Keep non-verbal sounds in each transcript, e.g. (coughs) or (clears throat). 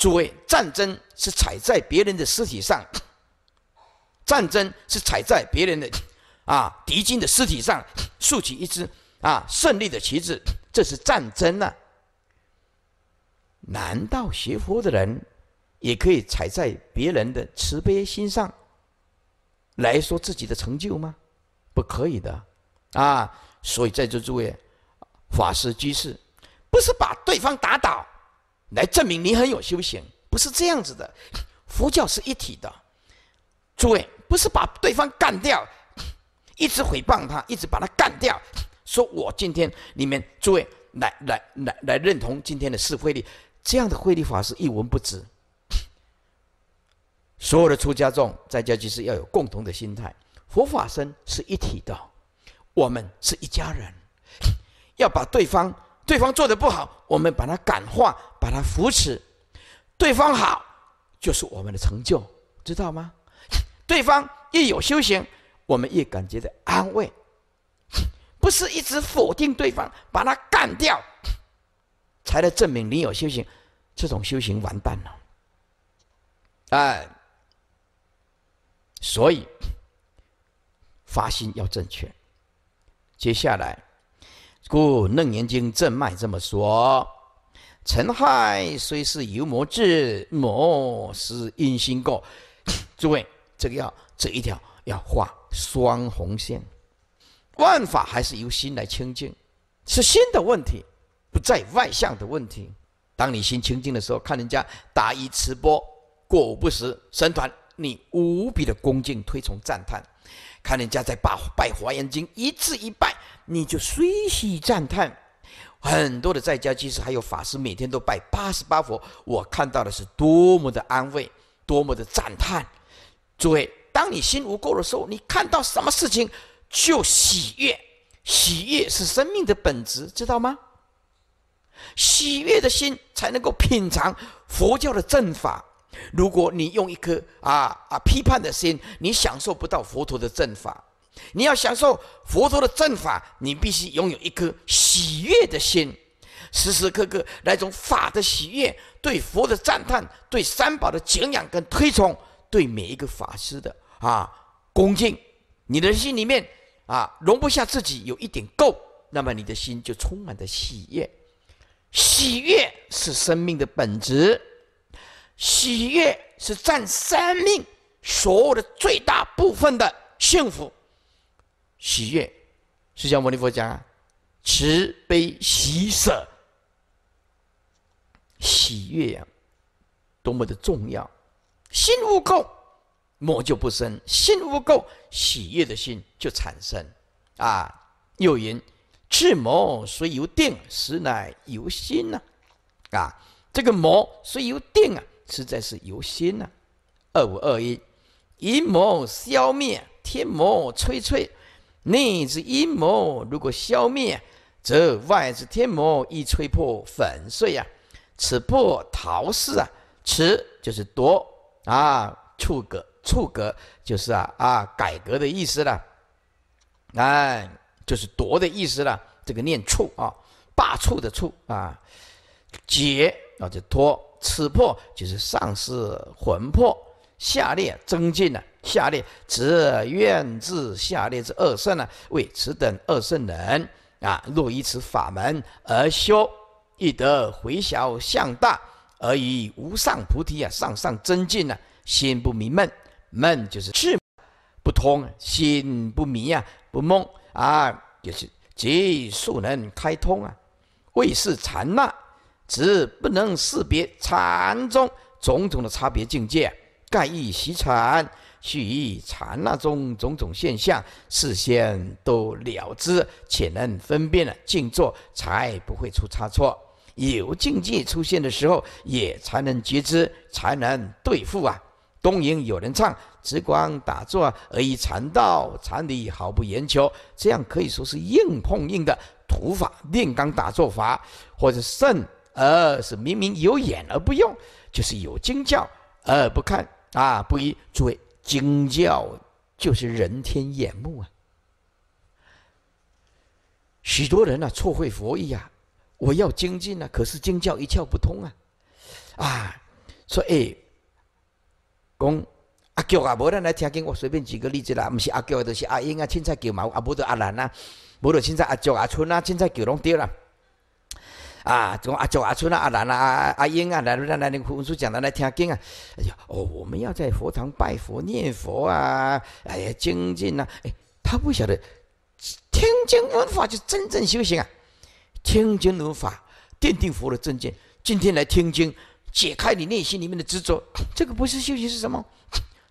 诸位，战争是踩在别人的尸体上，战争是踩在别人的，啊，敌军的尸体上，竖起一支啊胜利的旗帜，这是战争呢。难道学佛的人也可以踩在别人的慈悲心上来说自己的成就吗？不可以的，啊，所以在座诸位，法师居士，不是把对方打倒。来证明你很有修行，不是这样子的。佛教是一体的，诸位不是把对方干掉，一直诽谤他，一直把他干掉。说我今天你们诸位来来来来认同今天的是非力，这样的慧力法是一文不值。所有的出家众在家就是要有共同的心态，佛法身是一体的，我们是一家人，要把对方。对方做的不好，我们把他感化，把他扶持；对方好，就是我们的成就，知道吗？对方越有修行，我们越感觉的安慰。不是一直否定对方，把他干掉，才能证明你有修行。这种修行完蛋了。哎，所以发心要正确，接下来。故《楞严经》正脉这么说：“尘害虽是由魔至，魔是因心过。”诸位，这个要这一条要画双红线。万法还是由心来清净，是心的问题，不在外向的问题。当你心清净的时候，看人家答疑波，过午不食神团，你无比的恭敬、推崇、赞叹。看人家在拜拜《华严经》，一字一拜，你就随喜赞叹。很多的在家居士还有法师，每天都拜八十八佛，我看到的是多么的安慰，多么的赞叹。诸位，当你心无垢的时候，你看到什么事情就喜悦，喜悦是生命的本质，知道吗？喜悦的心才能够品尝佛教的正法。如果你用一颗啊啊批判的心，你享受不到佛陀的正法。你要享受佛陀的正法，你必须拥有一颗喜悦的心，时时刻刻来种法的喜悦，对佛的赞叹，对三宝的敬仰跟推崇，对每一个法师的啊恭敬。你的心里面啊容不下自己有一点垢，那么你的心就充满着喜悦。喜悦是生命的本质。喜悦是占生命所有的最大部分的幸福。喜悦，释迦牟尼佛讲，慈悲喜舍，喜悦呀，多么的重要！心无垢，魔就不生；心无垢，喜悦的心就产生。啊，有云：智魔虽由定，实乃由心呐。啊，这个魔虽由定啊。实在是有心呐，二五二一，阴谋消灭，天魔摧摧。内之阴谋如果消灭，则外之天魔亦摧破粉碎呀。此破逃世啊，此就是夺啊，处格处格就是啊啊改革的意思了，哎，就是夺的意思了。这个念处啊，罢黜的黜啊，解啊就脱此魄就是丧失魂魄，下列增进呢？下列则愿至下列之二圣呢？为此等二圣人啊，若以此法门而修，亦得回小向大，而以无上菩提啊，上上增进呢？心不迷闷，闷就是智不通，心不迷啊，不梦啊，就是即速能开通啊，为是禅那。只不能识别禅宗种种的差别境界，盖意习禅，须意禅那中种种现象事先都了知，且能分辨了，静坐才不会出差错。有境界出现的时候，也才能觉知，才能对付啊。东瀛有人唱直光打坐，而以禅道禅理毫不研究，这样可以说是硬碰硬的土法炼钢打坐法，或者甚。二是明明有眼而不用，就是有经教而不看啊，不一。诸位，经教就是人天眼目啊。许多人呢错会佛意啊，我要精进呢，可是经教一窍不通啊啊！说哎，公阿娇啊，无人来听经，我随便举个例子啦，不是阿舅就是阿英啊，青菜叫毛，阿伯叫阿兰呐，不如青菜阿娇阿春呐，青菜叫拢丢啦。啊，讲阿祖阿春啊阿兰啊阿英啊，来来来，个佛书讲的来听经啊！哎呀，哦，我们要在佛堂拜佛念佛啊！哎呀，精进呐！哎，他不晓得听经闻法就真正修行啊！听经闻法奠定佛的正见，今天来听经，解开你内心里面的执着，这个不是修行是什么？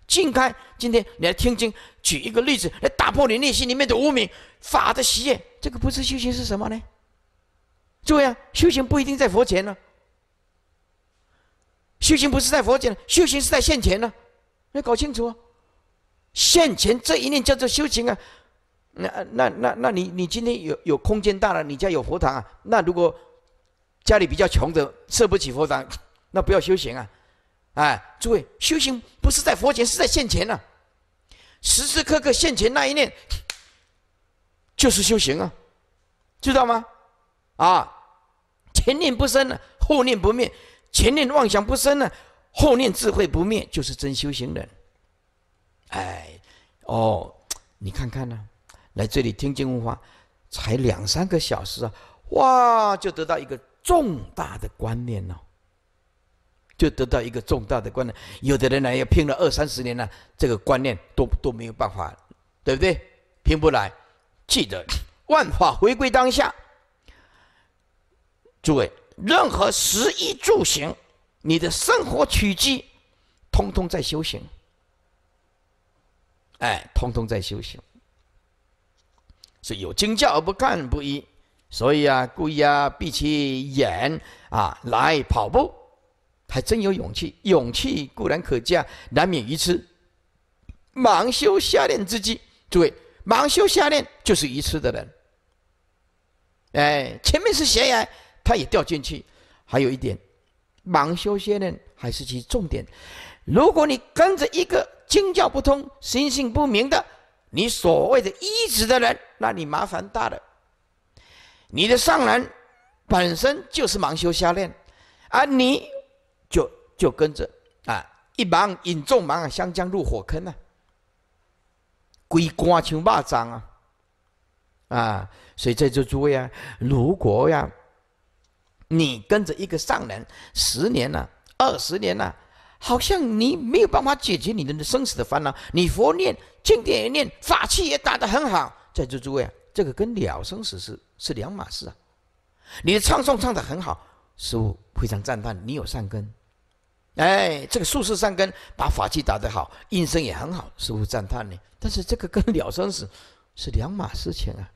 静开，今天你来听经，举一个例子来打破你内心里面的无明法的实验，这个不是修行是什么呢？诸位啊，修行不一定在佛前呢。修行不是在佛前，修行是在现前呢。要搞清楚，啊，现前这一念叫做修行啊。那那那那你你今天有有空间大了，你家有佛堂啊。那如果家里比较穷的，设不起佛堂，(coughs) 那不要修行啊。哎，诸位，修行不是在佛前，是在现前呢。时时刻刻现前那一念 (coughs) 就是修行啊，知道吗？啊，前念不生呢，后念不灭；前念妄想不生呢，后念智慧不灭，就是真修行人。哎，哦，你看看呢，来这里听经闻法，才两三个小时啊，哇，就得到一个重大的观念呢，就得到一个重大的观念。有的人呢，要拼了二三十年了，这个观念都都没有办法，对不对？拼不来。记得，万法回归当下。诸位，任何食衣住行，你的生活取居，通通在修行。哎，通通在修行。是有惊叫而不干不依，所以啊故意啊闭起眼啊来跑步，还真有勇气。勇气固然可嘉，难免愚痴。盲修瞎练之际，诸位，盲修瞎练就是愚痴的人。哎，前面是悬眼，他也掉进去，还有一点，盲修仙呢，还是其重点。如果你跟着一个经教不通、心性不明的，你所谓的医止的人，那你麻烦大了。你的上人本身就是盲修瞎练，而你就就跟着啊，一盲引众盲啊，香江入火坑啊，鬼官请骂脏啊啊！所以在座诸位啊，如果呀。你跟着一个上人十年了，二十年了，好像你没有办法解决你的生死的烦恼。你佛念、经典也念，法器也打得很好。在座诸位啊，这个跟了生死是是两码事啊。你的唱诵唱得很好，师父非常赞叹你有善根。哎，这个术士善根把法器打得好，应声也很好，师父赞叹你。但是这个跟了生死是两码事情啊。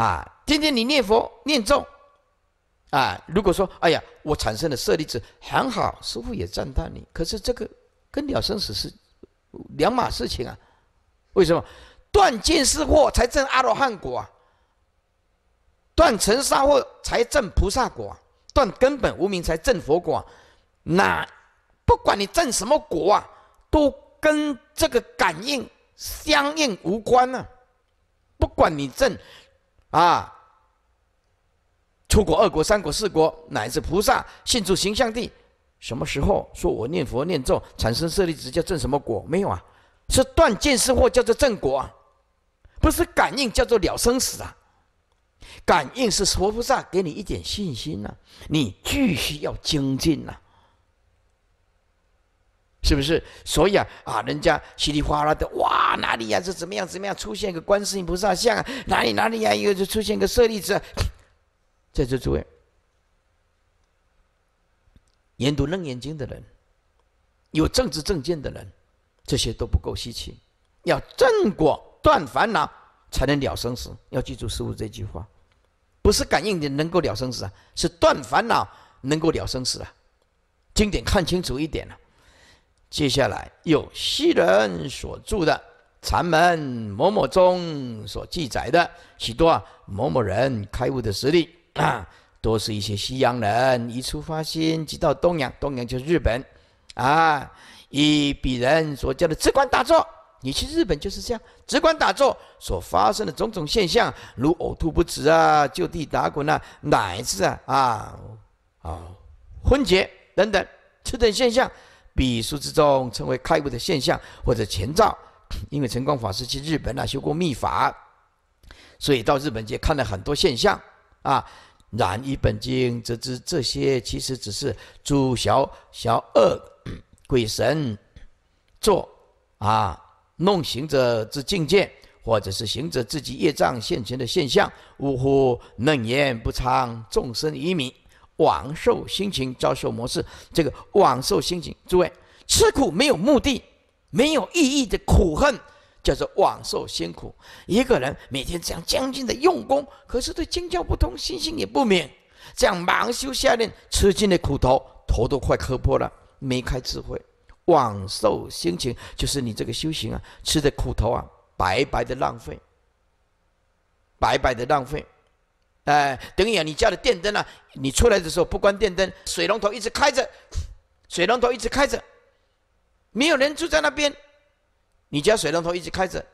啊，天天你念佛念咒，啊，如果说，哎呀，我产生的舍利子很好，师傅也赞叹你。可是这个跟了生死是两码事情啊。为什么断见是惑才证阿罗汉果，断尘沙惑才证菩萨果，断根本无明才证佛果。那不管你证什么果啊，都跟这个感应相应无关呢。不管你证。啊！出国二国、三国、四国，乃至菩萨、信主、形象地，什么时候说我念佛念咒产生舍利子，叫证什么果？没有啊，是断见识或叫做正果啊，不是感应叫做了生死啊，感应是佛菩萨给你一点信心呐，你继续要精进呐。是不是？所以啊，啊，人家稀里哗啦的，哇，哪里呀？这怎么样？怎么样？出现一个观世音菩萨像，啊，哪里哪里呀？又出现个舍利子。(sniffs) 在这诸位研读《楞严经》的人，有正治正见的人，这些都不够稀奇。要正果断烦恼，才能了生死。要记住师父这句话：不是感应的能够了生死啊，是断烦恼能够了生死啊。经典看清楚一点了。接下来有西人所著的禅门某某宗所记载的许多啊、某某人开悟的实例啊，(coughs) 都是一些西洋人一出发心即到东洋，东洋就是日本，啊，以鄙人所教的只管打坐，你去日本就是这样，只管打坐所发生的种种现象，如呕吐不止啊，就地打滚啊，乃至啊啊啊昏厥等等，这等现象。笔书之中称为开悟的现象或者前兆，(coughs) 因为晨光法师去日本了修过密法，所以到日本去看了很多现象啊。然一本经，则知这些其实只是诸小小恶 (coughs) 鬼神作啊弄行者之境界，或者是行者自己业障现前的现象。呜呼，冷言不畅，众生愚迷。枉受辛勤遭受模式，这个枉受辛勤，诸位吃苦没有目的、没有意义的苦恨，叫做枉受辛苦。一个人每天这样将尽的用功，可是对经教不通，心性也不明，这样盲修瞎练，吃尽的苦头，头都快磕破了，没开智慧。枉受辛勤，就是你这个修行啊，吃的苦头啊，白白的浪费，白白的浪费。哎，等于啊，你家的电灯啊，你出来的时候不关电灯，水龙头一直开着，水龙头一直开着，没有人住在那边，你家水龙头一直开着，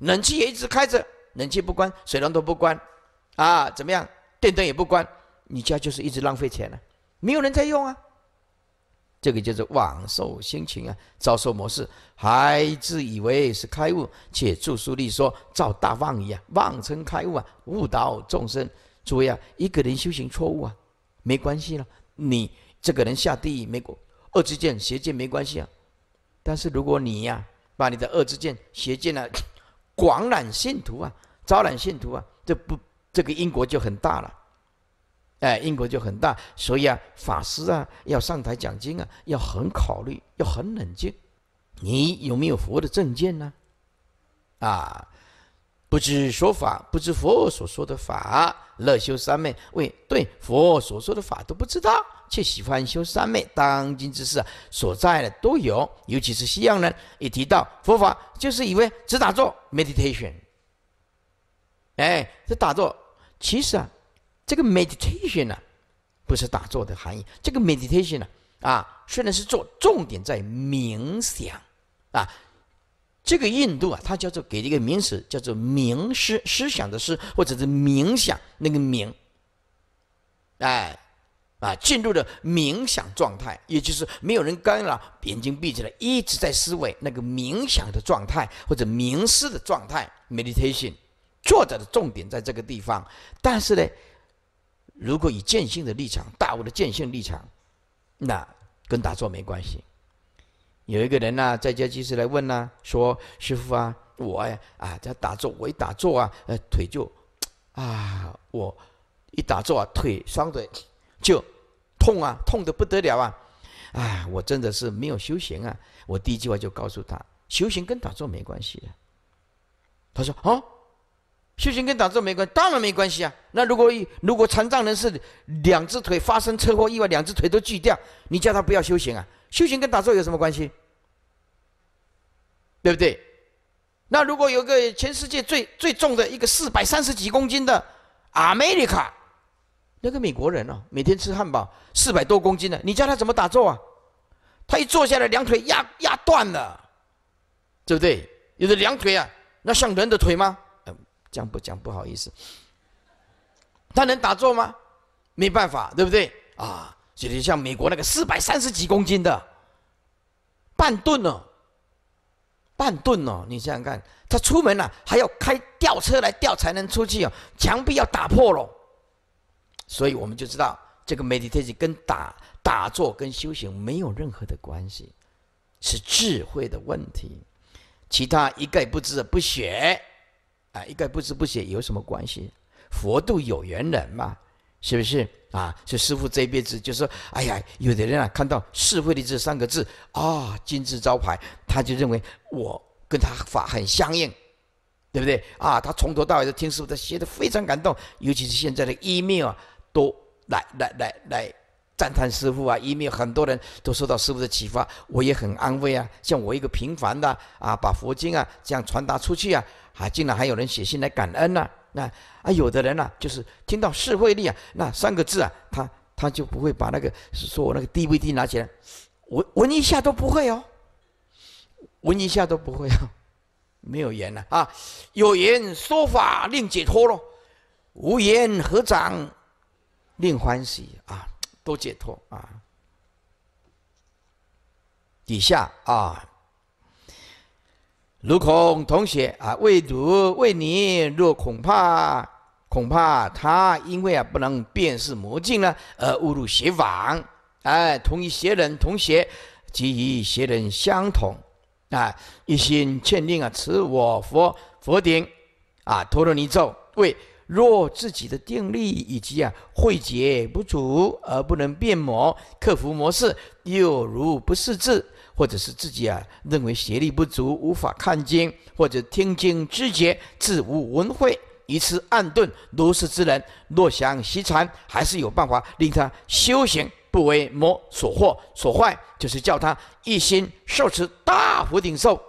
冷气也一直开着，冷气不关，水龙头不关，啊，怎么样？电灯也不关，你家就是一直浪费钱呢，没有人在用啊。这个就是妄受心情啊，遭受模式，孩子以为是开悟，且著书立说造大妄一样，妄称开悟啊，误导众生。注意啊，一个人修行错误啊，没关系了。你这个人下地狱没关，恶之见、邪见没关系啊。但是如果你呀，把你的恶之见、邪见呢，(coughs) 广揽信徒啊，招揽信徒啊，这不，这个因果就很大了。哎，因果就很大。所以啊，法师啊，要上台讲经啊，要很考虑，要很冷静。你有没有佛的证件呢？啊？不知说法，不知佛所说的法，乐修三昧。为对佛所说的法都不知道，却喜欢修三昧。当今之事啊，所在的都有，尤其是西洋人一提到佛法，就是以为只打坐 （meditation）。哎，这打坐其实啊，这个 meditation 啊，不是打坐的含义。这个 meditation 啊，啊，虽然是做，重点在冥想啊。这个印度啊，它叫做给一个名词，叫做冥思思想的思，或者是冥想那个冥，哎，啊，进入了冥想状态，也就是没有人干扰，眼睛闭起来，一直在思维那个冥想的状态或者冥思的状态 （meditation）。作者的重点在这个地方，但是呢，如果以见性的立场，大悟的见性立场，那跟打坐没关系。有一个人呐，在家及时来问呐，说：“师傅啊，我呀，啊，在打坐，我一打坐啊，呃，腿就，啊，我一打坐啊，腿双腿就痛啊，痛的不得了啊！啊，我真的是没有修行啊！我第一句话就告诉他：修行跟打坐没关系的。他说：哦，修行跟打坐没关当然没关系啊！那如果一如果残障人士两只腿发生车祸意外，两只腿都锯掉，你叫他不要修行啊？修行跟打坐有什么关系？”对不对？那如果有个全世界最最重的一个四百三十几公斤的 America，那个美国人呢，每天吃汉堡四百多公斤的，你叫他怎么打坐啊？他一坐下来，两腿压压断了，对不对？有的两腿啊，那像人的腿吗？嗯，讲不讲不好意思。他能打坐吗？没办法，对不对？啊，就是像美国那个四百三十几公斤的半吨呢。半顿哦，你想想看，他出门了还要开吊车来吊才能出去哦，墙壁要打破了，所以我们就知道这个媒体 o n 跟打打坐跟修行没有任何的关系，是智慧的问题。其他一概不知不学啊，一概不知不学有什么关系？佛度有缘人嘛。是不是啊？所以师傅这一辈子就是，哎呀，有的人啊，看到“智慧”的这三个字啊，金字招牌，他就认为我跟他法很相应，对不对啊？他从头到尾都听师傅的，写的非常感动。尤其是现在的一面啊，都来来来来赞叹师傅啊，一 i l 很多人都受到师傅的启发，我也很安慰啊。像我一个平凡的啊，把佛经啊这样传达出去啊，啊，竟然还有人写信来感恩呢。那啊，有的人呢，就是听到“四会力”啊，那三个字啊，他他就不会把那个说，我那个 DVD 拿起来，闻闻一下都不会哦，闻一下都不会啊，(laughs) 没有缘了啊，有缘说法令解脱喽，无言合掌令欢喜啊，都解脱啊，底下啊。如恐同学啊，未读为你，若恐怕恐怕他因为啊不能辨识魔镜呢，而误入邪网，哎，同一邪人同邪，即与邪人相同，啊，一心劝令啊持我佛佛顶啊陀罗尼咒，为若自己的定力以及啊慧解不足而不能辨魔，克服魔式，又如不识字。或者是自己啊认为学力不足，无法看经或者听经知觉，自无文慧，以此暗遁如是之人，若想习禅，还是有办法令他修行不为魔所惑所坏，就是叫他一心受持大佛顶咒，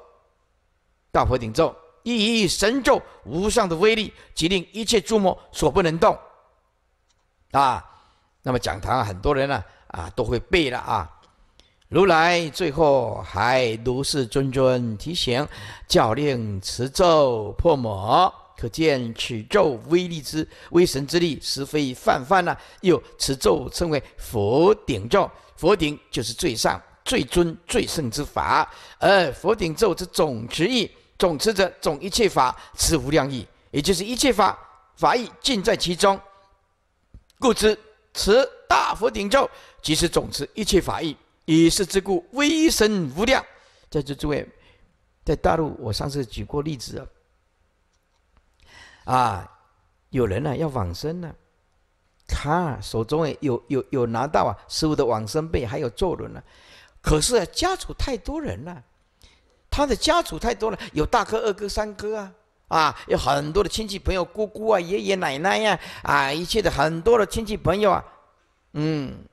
大佛顶咒，一义神咒，无上的威力，即令一切诸魔所不能动啊。那么讲堂很多人呢啊都会背了啊。如来最后还如是谆谆提醒，教令持咒破魔，可见持咒威力之威神之力实非泛泛呐。又持咒称为佛顶咒，佛顶就是最上、最尊、最圣之法。而佛顶咒之总持意，总持者总一切法，持无量意，也就是一切法法意尽在其中。故知持大佛顶咒即是总持一切法意。以是之故，微神无量。在这诸位，在大陆，我上次举过例子啊。啊，有人呢要往生呢，他手中有有有拿到啊师傅的往生贝，还有坐轮呢。可是家主太多人了，他的家主太多了，有大哥、二哥、三哥啊，啊，有很多的亲戚朋友、姑姑啊、爷爷奶奶呀，啊，一切的很多的亲戚朋友啊，嗯。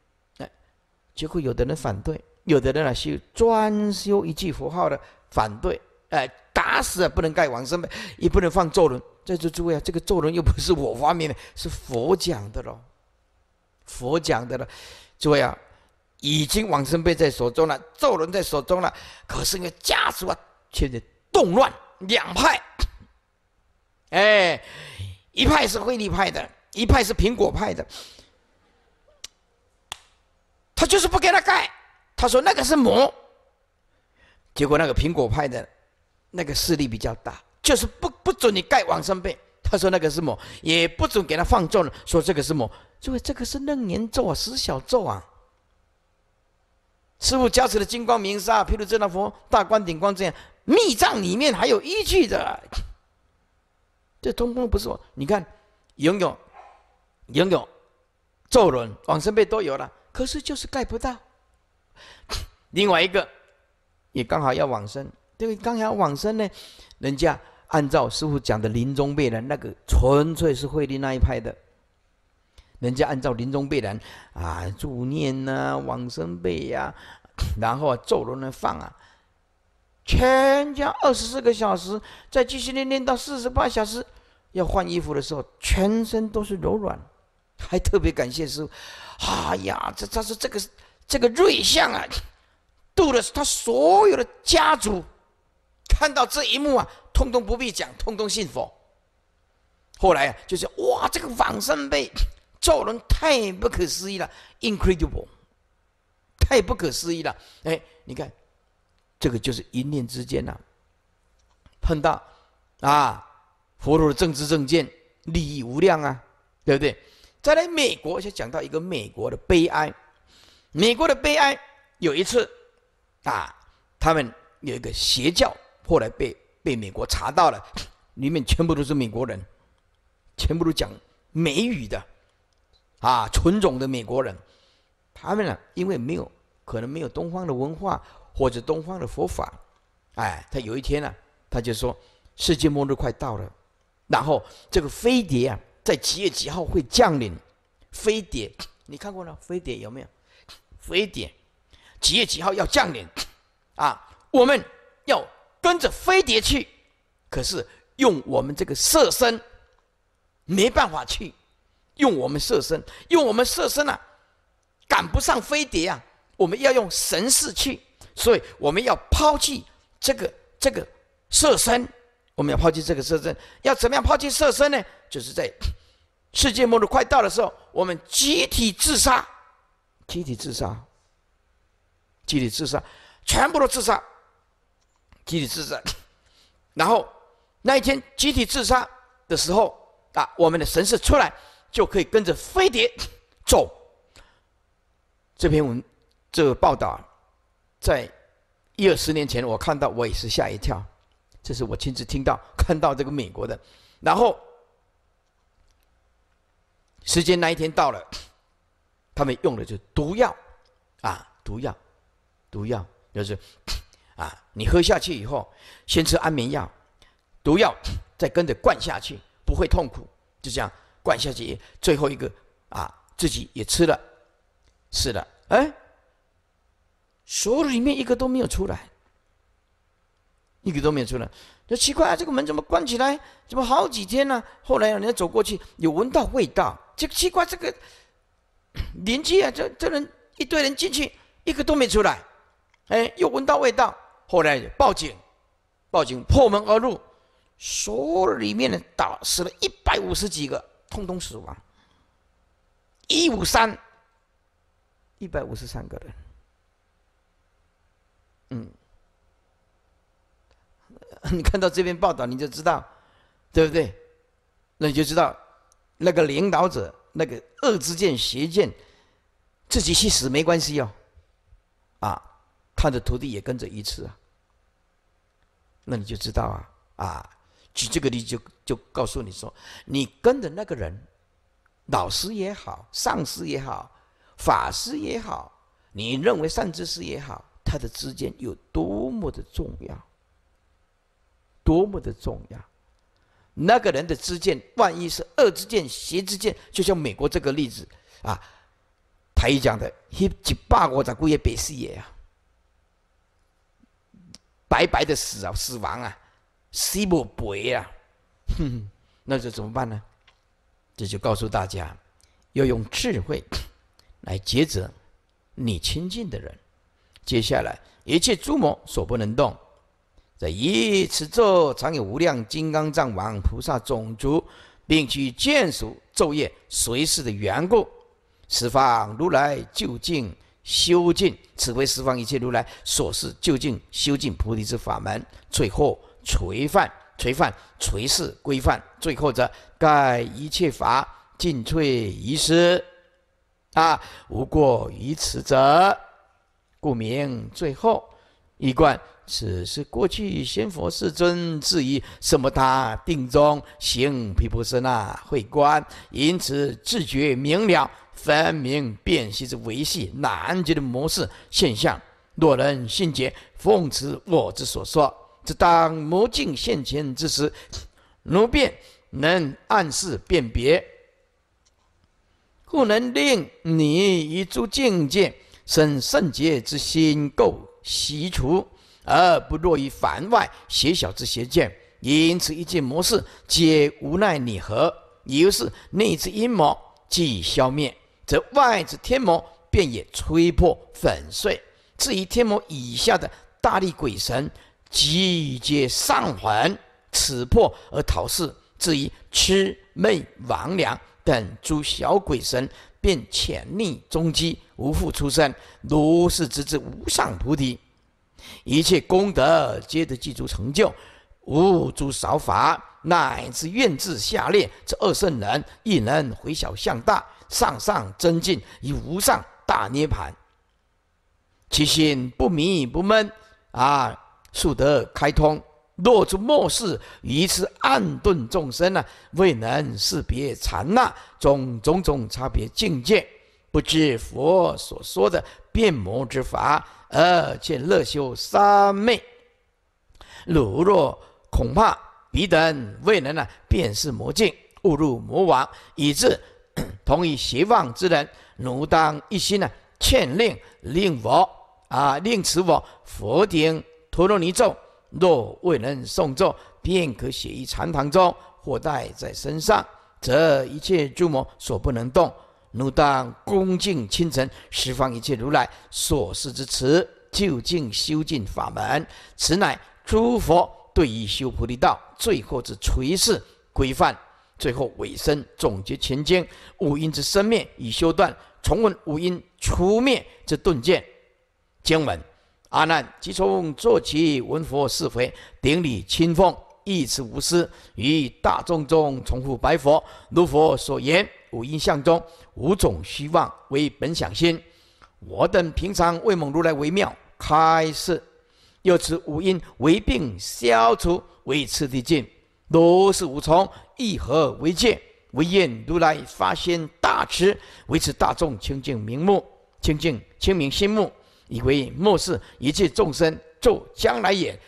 结果，有的人反对，有的人呢是专修一句佛号的反对。哎，打死啊，不能盖往生呗，也不能放咒轮。在这诸位啊，这个咒轮又不是我发明的，是佛讲的喽。佛讲的了，诸位啊，已经往生被在手中了，咒轮在手中了。可是呢，家族啊，却在动乱，两派，哎，一派是慧力派的，一派是苹果派的。他就是不给他盖，他说那个是魔。结果那个苹果派的那个势力比较大，就是不不准你盖往生碑。他说那个是魔，也不准给他放咒了，说这个是魔。诸位，这个是楞严咒啊，十小咒啊。师傅加持的金光明沙、譬如这那佛、大光顶光这样密藏里面还有依据的。这通通不是，你看，拥有拥有咒轮往生碑都有了。可是就是盖不到，另外一个也刚好要往生，对不刚好往生呢，人家按照师傅讲的临终背人，那个纯粹是慧律那一派的，人家按照临终背人啊，助念呐，往生背呀，(coughs) 然后啊，咒轮呢放啊，全家二十四个小时再继续练，练到四十八小时，要换衣服的时候，全身都是柔软，还特别感谢师傅。哎呀，这他是这个这个瑞相啊，度的是他所有的家族，看到这一幕啊，通通不必讲，通通信佛。后来啊，就是哇，这个往生杯，做人太不可思议了，incredible，太不可思议了。哎，你看，这个就是一念之间呐，碰到啊，佛陀的政治正见利益无量啊，对不对？再来美国，就讲到一个美国的悲哀。美国的悲哀，有一次，啊，他们有一个邪教，后来被被美国查到了，(laughs) 里面全部都是美国人，全部都讲美语的，啊，纯种的美国人。他们呢，因为没有可能没有东方的文化或者东方的佛法，哎，他有一天呢，他就说世界末日快到了，然后这个飞碟啊。在几月几号会降临，飞碟，你看过了？飞碟有没有？飞碟，几月几号要降临？啊，我们要跟着飞碟去，可是用我们这个色身没办法去，用我们色身，用我们色身啊，赶不上飞碟啊！我们要用神识去，所以我们要抛弃这个这个色身，我们要抛弃这个色身，要怎么样抛弃色身呢？就是在。世界末日快到的时候，我们集体自杀，集体自杀，集体自杀，全部都自杀，集体自杀。(laughs) 然后那一天集体自杀的时候啊，我们的神社出来，就可以跟着飞碟 (laughs) 走。这篇文这个报道，在一二十年前，我看到我也是吓一跳，这是我亲自听到看到这个美国的，然后。时间那一天到了，他们用的就是毒药，啊，毒药，毒药就是，啊，你喝下去以后，先吃安眠药，毒药再跟着灌下去，不会痛苦，就这样灌下去，最后一个啊，自己也吃了，吃了，哎，所里面一个都没有出来，一个都没有出来，就奇怪，这个门怎么关起来？怎么好几天呢？后来人家走过去，有闻到味道。这个奇怪，这个邻居啊，这这人一堆人进去，一个都没出来，哎，又闻到味道，后来报警，报警破门而入，所里面的倒死了一百五十几个，通通死亡，一五三，一百五十三个人，嗯，(laughs) 你看到这篇报道你就知道，对不对？那你就知道。那个领导者，那个恶之见、邪见，自己去死没关系哦，啊，他的徒弟也跟着一次啊。那你就知道啊啊，举这个例就就告诉你说，你跟着那个人，老师也好，上司也好，法师也好，你认为善知识也好，他的之间有多么的重要，多么的重要。那个人的知见，万一是恶之见、邪之见，就像美国这个例子啊，台一讲的，一几把我在姑爷背死也啊，白白的死啊，死亡啊，死不白呀，哼，那就怎么办呢？这就告诉大家，要用智慧来抉择你亲近的人。接下来，一切诸魔所不能动。在一此咒常有无量金刚藏王菩萨种族，并去眷属，昼夜随侍的缘故。十方如来究竟修尽，此为十方一切如来所示究竟修尽菩提之法门。最后垂范，垂范，垂示规范。最后者，盖一切法尽退遗失，啊，无过于此者，故名最后一贯。此是过去仙佛世尊至于什么他定中行毗婆舍那会观，因此自觉明了分明辨析之维系难解的模式现象。若人心解奉持我之所说，只当魔境现前之时，如便能暗示辨别，故能令你以诸境界生圣洁之心，垢习除。而不落于凡外邪小之邪见，因此一切魔式皆无奈你何。由是内之阴魔既已消灭，则外之天魔便也吹破粉碎。至于天魔以下的大力鬼神，即皆丧魂此破而逃世；至于魑魅魍魉等诸小鬼神，便潜匿终极，无复出生，如是直至无上菩提。一切功德皆得具足成就，无诸少法，乃至愿至下列这二圣人亦能回小向大，上上增进，以无上大涅盘，其心不迷不闷啊，速得开通。若诸末世于此暗顿众生呢，未能识别常那种种种差别境界，不知佛所说的辩魔之法。而见乐修三昧，如若恐怕彼等未能呢，便是魔境，误入魔王，以致 (coughs) 同于邪妄之人，奴当一心呢，劝令令我啊，令此我佛顶陀罗尼咒，若未能诵咒，便可写于禅堂中，或带在身上，则一切诸魔所不能动。汝当恭敬亲诚，十方一切如来所施之慈，就近修尽法门。此乃诸佛对于修菩提道最后之垂示规范，最后尾声总结前经五音之生灭已修断，重温五音除灭之顿见经文。阿难即从坐起，闻佛是会顶礼清风，亦此无私，于大众中重复白佛如佛所言。五印相中，五种虚妄为本想心。我等平常为蒙如来为妙开示，由此五因为病消除，为持第净。如是无从，以何为戒？唯愿如来发心大慈，维持大众清净明目，清净清明心目，以为末世一切众生作将来也。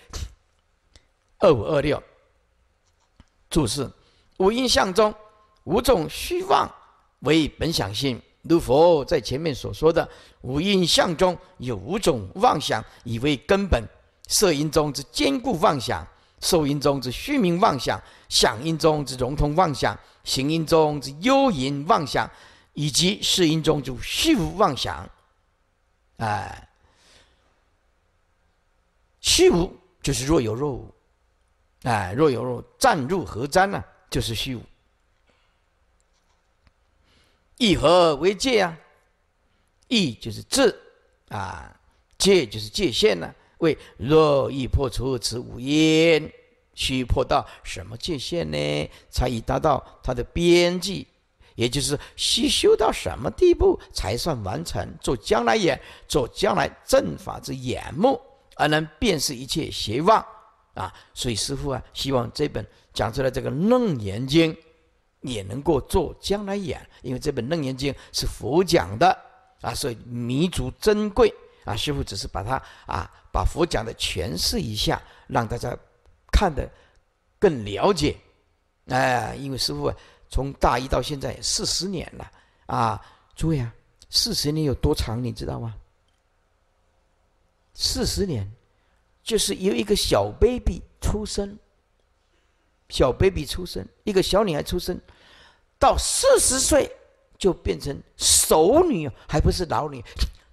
二五二六。注释：五因相中。五种虚妄为本想性，如佛在前面所说的，五印相中有五种妄想，以为根本：色因中之坚固妄想，受因中之虚名妄想，想因中之融通妄想，行因中之幽隐妄想，以及是因中之虚无妄想。哎，虚无就是若有若无，哎，若有若无，入何占呢？就是虚无。以和为界啊，意就是智啊，界就是界限呢。为若欲破除此五阴虚破到什么界限呢？才以达到它的边际，也就是需修到什么地步才算完成，做将来眼，做将来正法之眼目，而能辨识一切邪妄啊。所以师父啊，希望这本讲出来这个《楞严经》。也能够做将来眼，因为这本《楞严经》是佛讲的啊，所以弥足珍贵啊。师傅只是把它啊，把佛讲的诠释一下，让大家看得更了解。哎，因为师傅从大一到现在四十年了啊，诸位啊，四十年有多长，你知道吗？四十年就是由一个小 baby 出生。小 baby 出生，一个小女孩出生，到四十岁就变成熟女，还不是老女，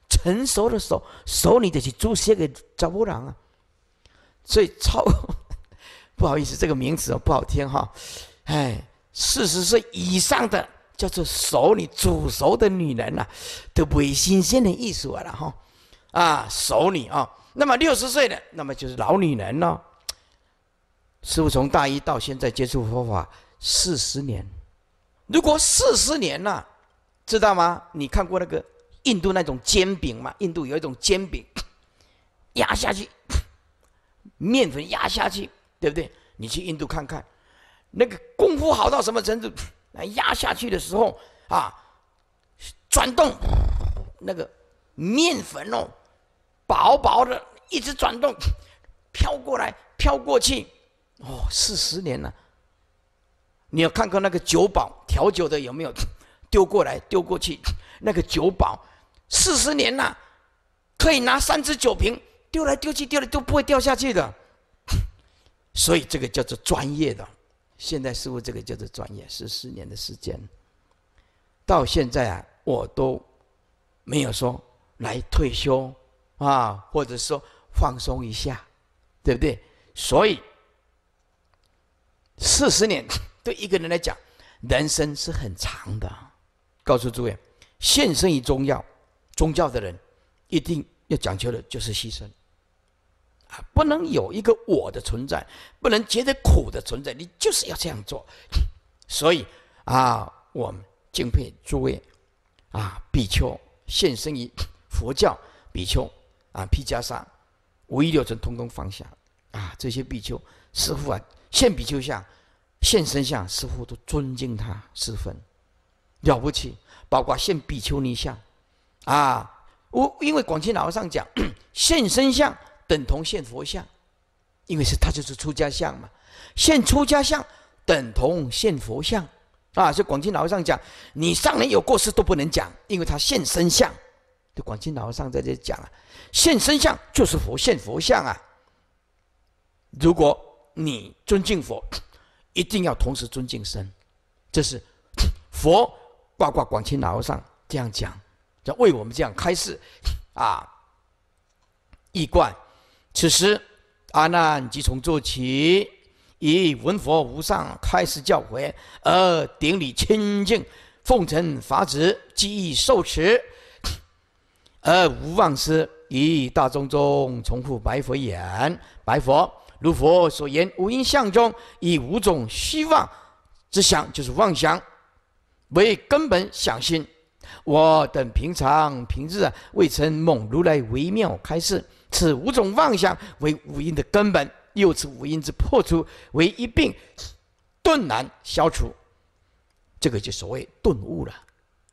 成熟的熟熟女得去煮血给赵波郎啊。所以超 (laughs) 不好意思，这个名字哦不好听哈。哎，四十岁以上的叫做熟女，煮熟的女人呐，都不新鲜的术啊，了哈。啊，熟女啊，那么六十岁的，那么就是老女人了。师傅从大一到现在接触佛法四十年，如果四十年了，知道吗？你看过那个印度那种煎饼吗？印度有一种煎饼，压下去，面粉压下去，对不对？你去印度看看，那个功夫好到什么程度？压下去的时候啊，转动那个面粉哦，薄薄的一直转动，飘过来，飘过去。哦，四十年了。你要看看那个酒保调酒的有没有 (laughs) 丢过来丢过去？那个酒保四十年了，可以拿三只酒瓶丢来丢去，丢来都不会掉下去的。(laughs) 所以这个叫做专业的。现在师傅这个叫做专业，四十年的时间，到现在啊，我都没有说来退休啊，或者说放松一下，对不对？所以。四十年对一个人来讲，人生是很长的。告诉诸位，献身于宗教、宗教的人，一定要讲究的就是牺牲啊！不能有一个我的存在，不能觉得苦的存在，你就是要这样做。所以啊，我们敬佩诸位啊，比丘献身于佛教，比丘啊披袈裟，五一六尘通通放下啊！这些比丘，师傅啊。现比丘像、现身像，似乎都尊敬他十分了不起。包括现比丘尼像，啊，我因为广清老和尚讲，(clears throat) 现身像等同现佛像，因为是他就是出家像嘛。现出家像等同现佛像，啊，所以广清老和尚讲，你上人有过失都不能讲，因为他现身像，就广清老和尚在这讲啊，现身像就是佛，现佛像啊，如果。你尊敬佛，一定要同时尊敬身，这是佛挂挂广清老和尚这样讲，叫为我们这样开示啊。一观，此时阿难即从做起，以闻佛无上开示教诲而顶礼亲净，奉承法旨，记忆受持，而无妄思，以大中中重复白佛言：白佛。如佛所言，五音相中以五种虚妄之想，就是妄想为根本想心。我等平常平日啊，未曾猛如来微妙开示，此五种妄想为五音的根本，又此五音之破除为一病顿难消除。这个就所谓顿悟了，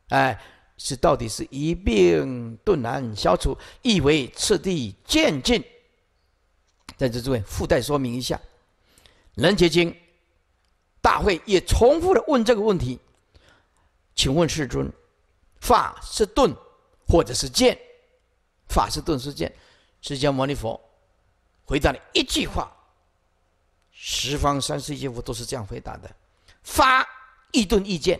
哎，是到底是一病顿难消除，意为次第渐进。在这诸位附带说明一下，楞结经大会也重复的问这个问题，请问世尊，法是顿或者是剑？法是顿是剑？释迦牟尼佛回答了一句话，十方三世一切佛都是这样回答的：发一顿一剑。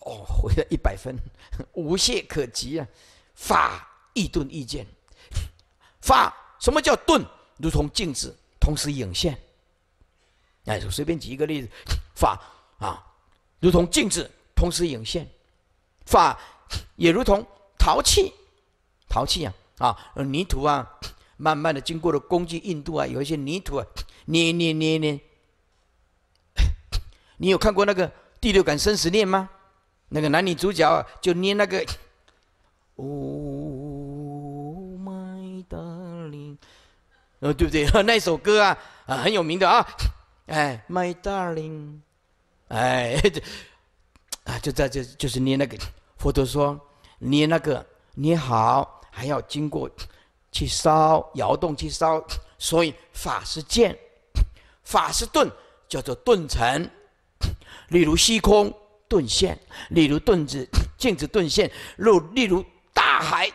哦，回答一百分，(laughs) 无懈可击啊！法一顿意见，法。什么叫顿？如同镜子，同时影现。哎，随便举一个例子，法啊，如同镜子，同时影现。法也如同陶器，陶器啊啊，泥土啊，慢慢的经过了攻击硬度啊，有一些泥土啊，捏捏捏捏。你有看过那个第六感生死恋吗？那个男女主角啊、就捏那个，呜。呃，对不对？(laughs) 那首歌啊，啊，很有名的啊。哎，My Darling。哎，这啊，就在这，就是捏那个，佛陀说捏那个捏好，还要经过去烧窑洞去烧。所以法是剑，法是盾，叫做盾成。例如虚空盾现，例如盾子镜子盾现，如例如大海。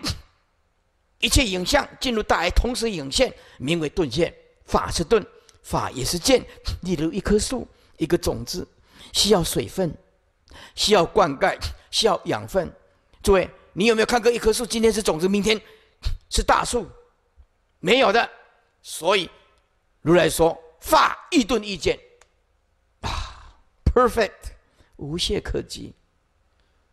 一切影像进入大碍，同时影现，名为顿现。法是顿，法也是见。例如一棵树，一个种子，需要水分，需要灌溉，需要养分。诸位，你有没有看过一棵树？今天是种子，明天是大树？没有的。所以，如来说法一顿一见，啊，perfect，无懈可击。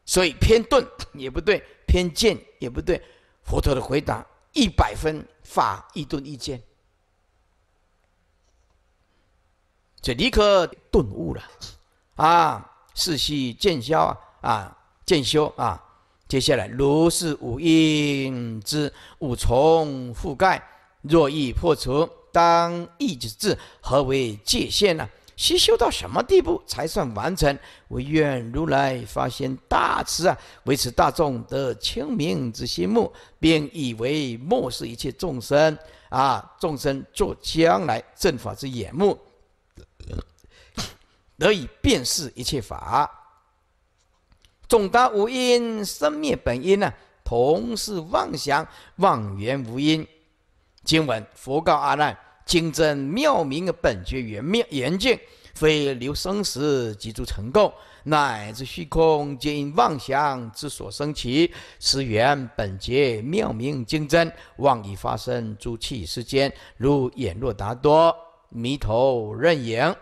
所以偏顿也不对，偏见也不对。佛陀的回答一百分，法一顿意见，这立刻顿悟了，啊，世系渐消啊，啊，渐修啊，接下来如是五蕴之五重覆盖，若欲破除，当意之至，何为界限呢？息修到什么地步才算完成？唯愿如来发现大慈啊，为此大众得清明之心目，并以为末世一切众生啊，众生作将来正法之眼目，(coughs) 得以辨识一切法。总达无因生灭本因呢，同是妄想妄缘无因。经文佛告阿难。精真妙明的本觉圆妙圆净，非留生时即诸成垢，乃至虚空，皆因妄想之所生起。是缘本觉妙明精真，妄以发生诸气世间，如眼若达多，迷头认影，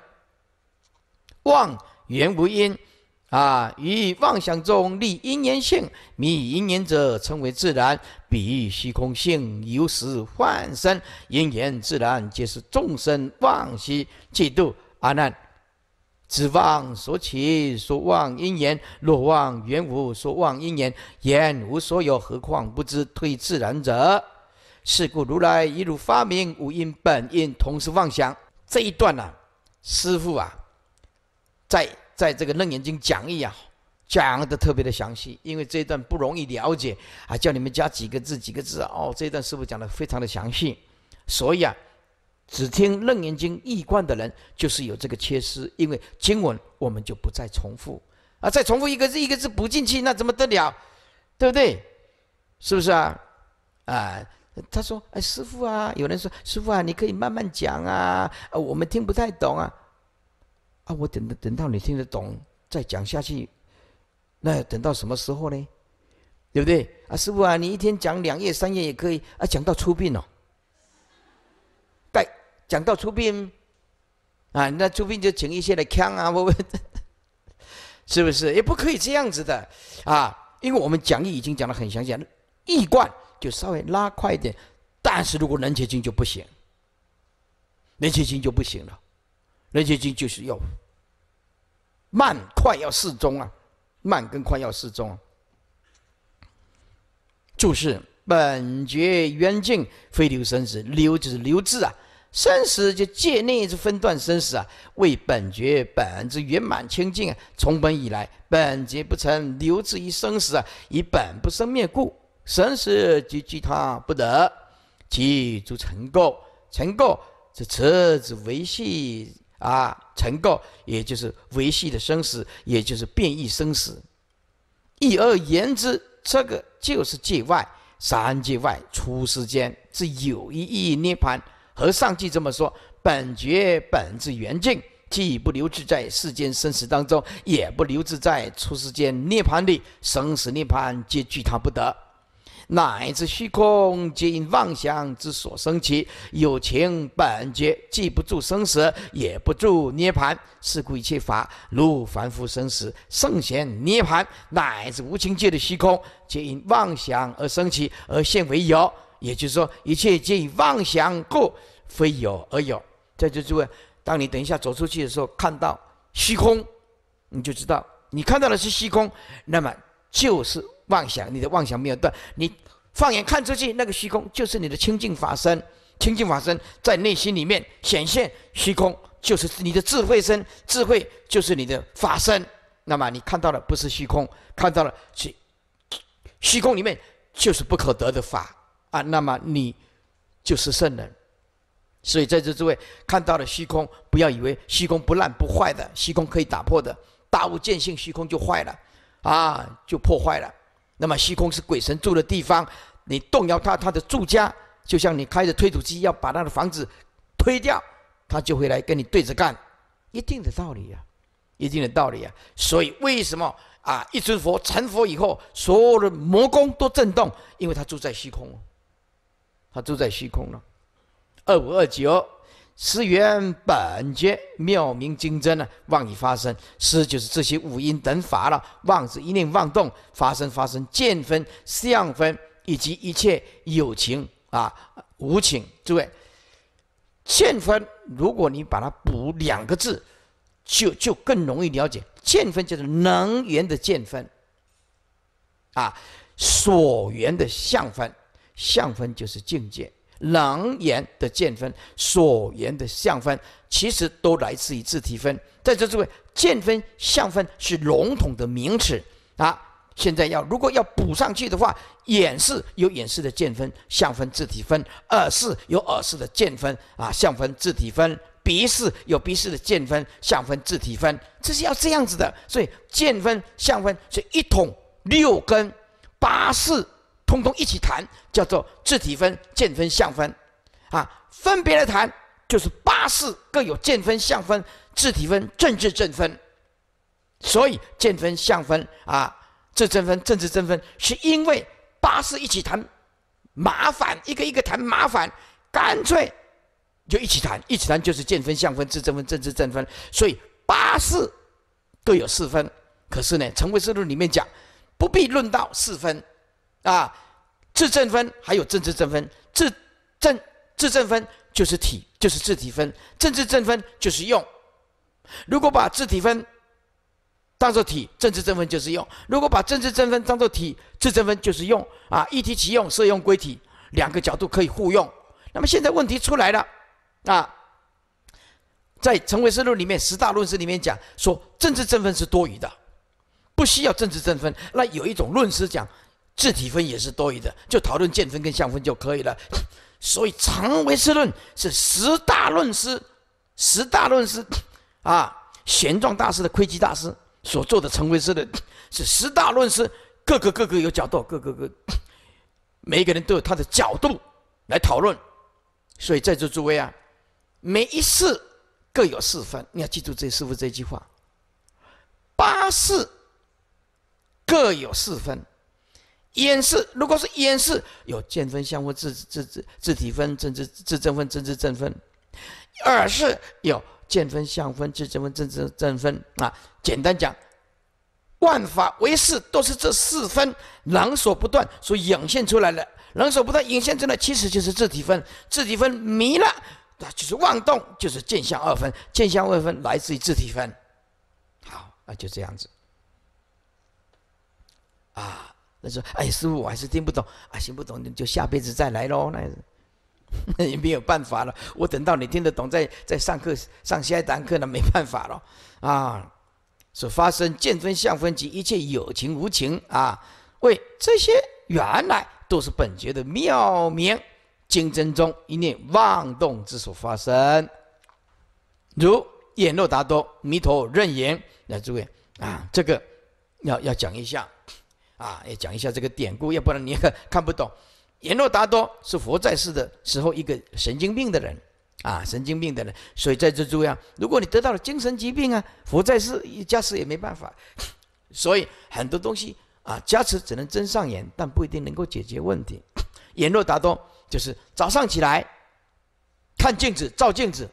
妄缘无因。啊，于妄想中立因缘性，迷因缘者称为自然；比喻虚空性，由是幻身，因缘自然，皆是众生妄习嫉妒阿难。只妄所起，所妄因缘；若妄缘无，所妄因缘，缘无所有，何况不知退自然者？是故如来一如发明，无因本因，同时妄想。这一段呢，师父啊，在。在这个楞严经讲义啊，讲的特别的详细，因为这一段不容易了解，啊，叫你们加几个字，几个字啊，哦，这一段师傅讲的非常的详细，所以啊，只听楞严经一贯的人就是有这个缺失，因为经文我们就不再重复啊，再重复一个字，一个字补进去，那怎么得了，对不对？是不是啊？啊，他说，哎，师傅啊，有人说，师傅啊，你可以慢慢讲啊，啊我们听不太懂啊。啊，我等等到你听得懂再讲下去，那等到什么时候呢？对不对？啊，师傅啊，你一天讲两页、三页也可以，啊，讲到出殡哦，对，讲到出殡，啊，那出殡就请一些来看啊，我们是不是也不可以这样子的啊？因为我们讲义已经讲的很详细，一贯就稍微拉快一点，但是如果能结晶就不行，能结晶就不行了。人结集就是要慢快要适中啊，慢跟快要适中啊。注释：本觉缘净，非流生死，流就是流志啊，生死就界内之分段生死啊，为本觉本之圆满清净啊。从本以来，本觉不成，流志于生死啊，以本不生灭故，生死即即他不得，即诸成垢，成垢是此之维系。啊，成垢也就是维系的生死，也就是变异生死。一而言之，这个就是界外三界外出世间，是有一义涅槃。和上句这么说，本觉本自圆净，既不留自在世间生死当中，也不留自在出世间涅槃里，生死涅槃皆具他不得。乃至虚空，皆因妄想之所生起；有情本觉，既不住生死，也不住涅盘。是故一切法，如凡夫生死、圣贤涅盘，乃至无情界的虚空，皆因妄想而生起，而现为有。也就是说，一切皆以妄想故，非有而有。在这诸位，当你等一下走出去的时候，看到虚空，你就知道你看到的是虚空，那么就是。妄想，你的妄想没有断，你放眼看出去，那个虚空就是你的清净法身，清净法身在内心里面显现，虚空就是你的智慧身，智慧就是你的法身。那么你看到的不是虚空，看到了虚虚空里面就是不可得的法啊。那么你就是圣人，所以在这诸位看到了虚空，不要以为虚空不烂不坏的，虚空可以打破的，大悟见性，虚空就坏了，啊，就破坏了。那么虚空是鬼神住的地方，你动摇他他的住家，就像你开着推土机要把他的房子推掉，他就会来跟你对着干，一定的道理啊，一定的道理啊。所以为什么啊，一尊佛成佛以后，所有的魔功都震动，因为他住在虚空，他住在虚空了。二五二九是缘本觉妙明真妄以发生，是就是这些五音等法了。妄是一念妄动，发生发生见分相分，以及一切有情啊无情。诸位，见分，如果你把它补两个字，就就更容易了解。见分就是能源的见分，啊所缘的相分，相分就是境界。能言的见分，所言的相分，其实都来自于字体分。在这诸位，见分、相分是笼统的名词啊。现在要如果要补上去的话，眼是有眼识的见分、相分、字体分；耳是有耳饰的见分、啊相分、字体分；鼻是有鼻饰的见分、相分、字体分。这是要这样子的，所以见分、相分是一统六根八识。通通一起谈，叫做自体分、见分相分，啊，分别的谈，就是八事各有见分相分、自体分、政治正分。所以见分相分啊、自正分、政治正分，是因为八事一起谈，麻烦一个一个谈麻烦，干脆就一起谈，一起谈就是见分相分、自正分、政治正分。所以八事各有四分，可是呢，《成为识论》里面讲，不必论到四分。啊，自证分还有政治正分，自证自证分就是体，就是字体分；政治正分就是用。如果把字体分当做体，政治正分就是用；如果把政治正分当做体，自正分就是用。啊，一体其用，设用归体，两个角度可以互用。那么现在问题出来了，啊，在成为思路》里面十大论师里面讲说，政治正分是多余的，不需要政治正分。那有一种论师讲。字体分也是多余的，就讨论见分跟相分就可以了。所以《常为识论》是十大论师，十大论师，啊，玄奘大师的窥基大师所做的《成为识论》，是十大论师，各个各个有角度，各个个，每一个人都有他的角度来讨论。所以在座诸位啊，每一世各有四分，你要记住这师傅这句话：八世各有四分。演是，如果是烟是，有见分相分自自自自体分政治自正分政治正分；二是有见分相分自正分政治正分啊。简单讲，万法唯是都是这四分，能所不断，所涌显现出来的。能所不断，显现出来其实就是自体分，自体分迷了，那就是妄动，就是见相二分，见相二分来自于自体分。好，那就这样子，啊。他说：“哎，师傅，我还是听不懂啊，行不懂你就下辈子再来喽。”那 (laughs) 也没有办法了，我等到你听得懂，再再上课上下一堂课呢，没办法了啊！所发生见分、相分及一切有情无情啊，喂，这些原来都是本觉的妙明真中一念妄动之所发生，如眼若达多、弥陀任言，那诸位啊，这个要要讲一下。啊，也讲一下这个典故，要不然你 (laughs) 看不懂。阎罗达多是佛在世的时候一个神经病的人，啊，神经病的人，所以在这注意啊，如果你得到了精神疾病啊，佛在世加持也没办法。(laughs) 所以很多东西啊，加持只能睁上眼，但不一定能够解决问题。(coughs) 阎罗达多就是早上起来看镜子照镜子，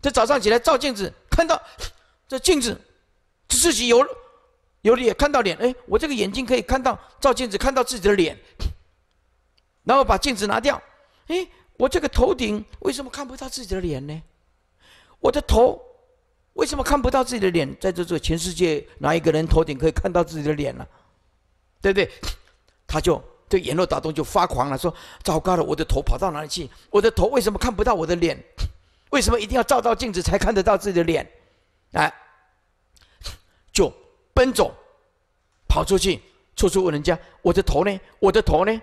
这早上起来照镜子看到 (coughs) 这镜子，自己有。有也看到脸，哎，我这个眼睛可以看到照镜子看到自己的脸，(coughs) 然后把镜子拿掉，哎，我这个头顶为什么看不到自己的脸呢？我的头为什么看不到自己的脸？在这这全世界哪一个人头顶可以看到自己的脸呢？对不对？(coughs) 他就对阎罗打动就发狂了，说：糟糕了，我的头跑到哪里去？我的头为什么看不到我的脸？(coughs) 为什么一定要照照镜子才看得到自己的脸？哎，就。奔走，跑出去，处处问人家：“我的头呢？我的头呢？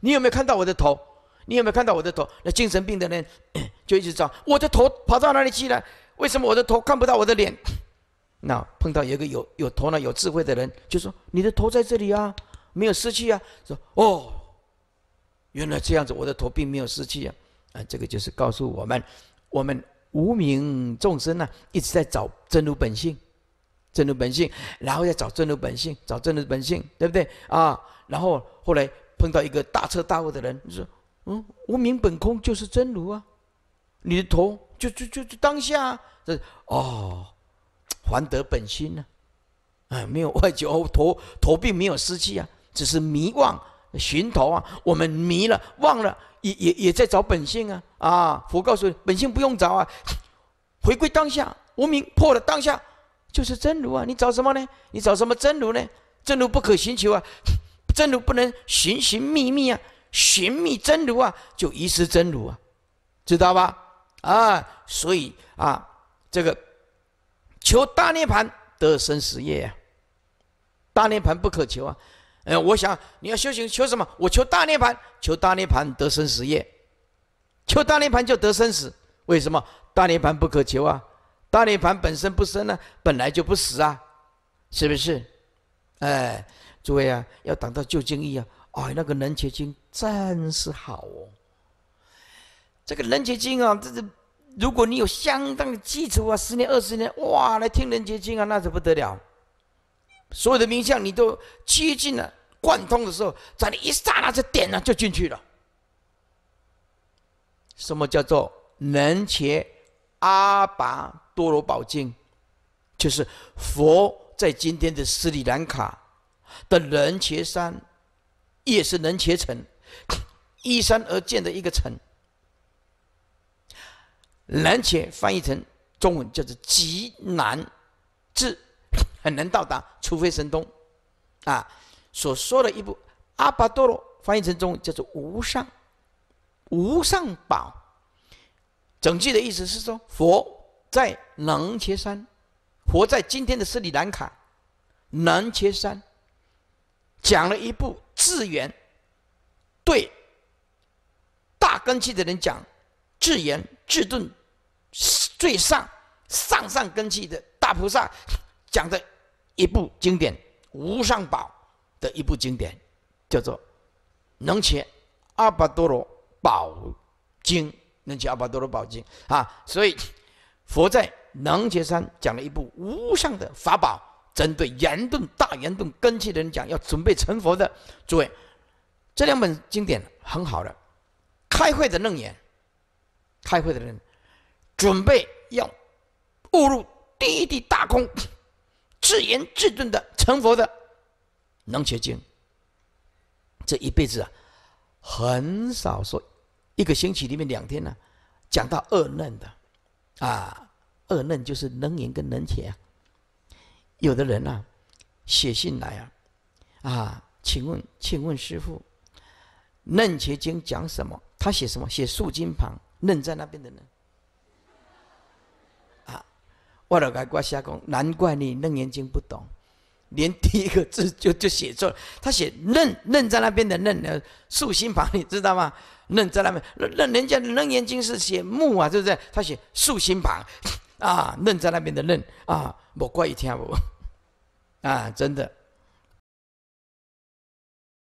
你有没有看到我的头？你有没有看到我的头？”那精神病的人 (clears throat) 就一直找：“我的头跑到哪里去了？为什么我的头看不到我的脸？” (clears throat) 那碰到一个有有头脑、有智慧的人，就说：“你的头在这里啊，没有失去啊。”说：“哦，原来这样子，我的头并没有失去啊。”啊，这个就是告诉我们：我们无名众生呢，一直在找真如本性。真如本性，然后再找真如本性，找真如本性，对不对啊？然后后来碰到一个大彻大悟的人，你说，嗯，无明本空就是真如啊，你的头就就就就当下这哦，还得本心呢，啊，没有外求，头头并没有失气啊，只是迷妄寻头啊，我们迷了忘了，也也也在找本性啊啊，佛告诉你，本性不用找啊，回归当下，无明破了当下。就是真如啊！你找什么呢？你找什么真如呢？真如不可寻求啊，真如不能寻寻觅觅啊，寻觅真如啊，就遗失真如啊，知道吧？啊，所以啊，这个求大涅盘得生死业呀，大涅盘不可求啊。呃，我想你要修行求什么？我求大涅盘，求大涅盘得生死业，求大涅盘就得生死。为什么大涅盘不可求啊？大涅盘本身不生呢，本来就不死啊，是不是？哎，诸位啊，要等到旧经义啊！哎，那个能结经真是好哦。这个能结经啊，这是如果你有相当的基础啊，十年二十年，哇，来听能结经啊，那就不得了。所有的名相你都接近了、贯通的时候，在你一刹那就点了，就进去了。什么叫做能切？阿跋？多罗宝经，就是佛在今天的斯里兰卡的蓝切山，也是蓝切城依山而建的一个城。蓝切翻译成中文叫做极难至，很难到达，除非神通。啊，所说的一部阿巴多罗翻译成中文叫做无上，无上宝。整句的意思是说佛。在南切山，活在今天的斯里兰卡，南切山讲了一部智言，对大根器的人讲，智言智顿最上上上根器的大菩萨讲的一部经典，无上宝的一部经典，叫做《能切阿巴多罗宝经》，《能切阿巴多罗宝经》啊，所以。佛在南岳山讲了一部无上的法宝，针对圆顿大圆顿根器的人讲，要准备成佛的。诸位，这两本经典很好的，开会的楞严，开会的人准备要误入第一地大空，自严自顿的成佛的《能学经》。这一辈子啊，很少说一个星期里面两天呢，讲到二楞的。啊，二嫩就是楞言跟楞铁啊。有的人呐，写信来啊，啊，请问，请问师傅，《嫩铁经讲什么？他写什么？写竖金旁嫩在那边的呢？啊，我老该怪瞎讲，难怪你楞严经不懂，连第一个字就就写错了。他写嫩嫩在那边的嫩，呢，竖心旁，你知道吗？认在那边，认人家认眼睛是写木啊，对不对？他写竖心旁，(laughs) 啊，认在那边的认啊，莫怪一天不，(laughs) 啊，真的。